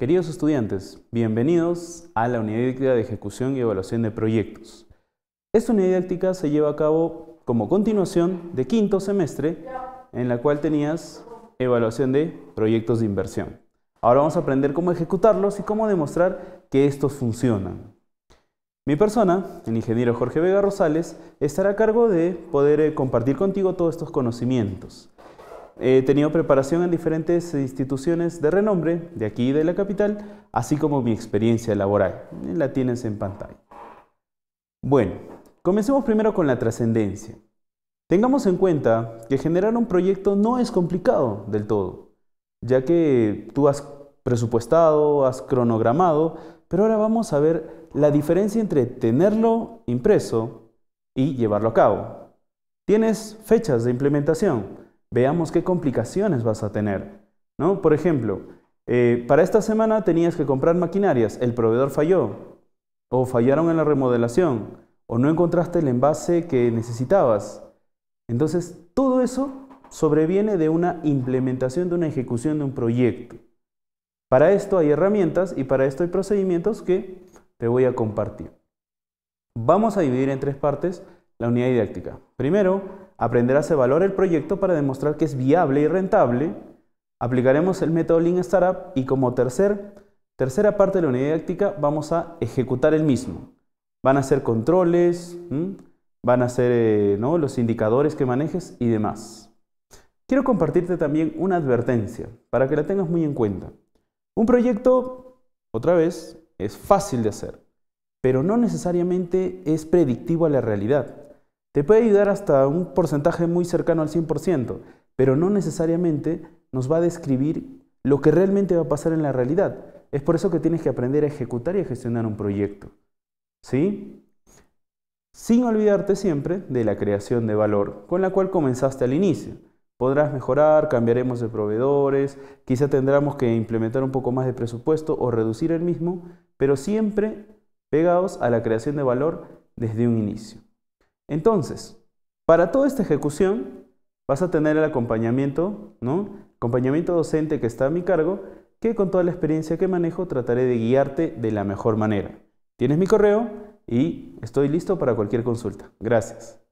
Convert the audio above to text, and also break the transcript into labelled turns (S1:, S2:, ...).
S1: Queridos estudiantes, bienvenidos a la Unidad Didáctica de Ejecución y Evaluación de Proyectos. Esta unidad didáctica se lleva a cabo como continuación de quinto semestre, en la cual tenías evaluación de proyectos de inversión. Ahora vamos a aprender cómo ejecutarlos y cómo demostrar que estos funcionan. Mi persona, el ingeniero Jorge Vega Rosales, estará a cargo de poder eh, compartir contigo todos estos conocimientos. He tenido preparación en diferentes instituciones de renombre de aquí y de la capital, así como mi experiencia laboral. La tienes en pantalla. Bueno, comencemos primero con la trascendencia. Tengamos en cuenta que generar un proyecto no es complicado del todo, ya que tú has presupuestado, has cronogramado, pero ahora vamos a ver la diferencia entre tenerlo impreso y llevarlo a cabo. Tienes fechas de implementación, veamos qué complicaciones vas a tener. ¿no? Por ejemplo, eh, para esta semana tenías que comprar maquinarias, el proveedor falló, o fallaron en la remodelación, o no encontraste el envase que necesitabas. Entonces, todo eso sobreviene de una implementación, de una ejecución de un proyecto. Para esto hay herramientas y para esto hay procedimientos que te voy a compartir. Vamos a dividir en tres partes la unidad didáctica. Primero, Aprenderás a evaluar el proyecto para demostrar que es viable y rentable. Aplicaremos el método Lean Startup y como tercera parte de la unidad didáctica vamos a ejecutar el mismo. Van a ser controles, van a ser eh, los indicadores que manejes y demás. Quiero compartirte también una advertencia para que la tengas muy en cuenta. Un proyecto, otra vez, es fácil de hacer, pero no necesariamente es predictivo a la realidad. Te puede ayudar hasta un porcentaje muy cercano al 100%, pero no necesariamente nos va a describir lo que realmente va a pasar en la realidad. Es por eso que tienes que aprender a ejecutar y a gestionar un proyecto. ¿Sí? Sin olvidarte siempre de la creación de valor, con la cual comenzaste al inicio. Podrás mejorar, cambiaremos de proveedores, quizá tendremos que implementar un poco más de presupuesto o reducir el mismo, pero siempre pegados a la creación de valor desde un inicio. Entonces, para toda esta ejecución vas a tener el acompañamiento, ¿no? Acompañamiento docente que está a mi cargo, que con toda la experiencia que manejo trataré de guiarte de la mejor manera. Tienes mi correo y estoy listo para cualquier consulta. Gracias.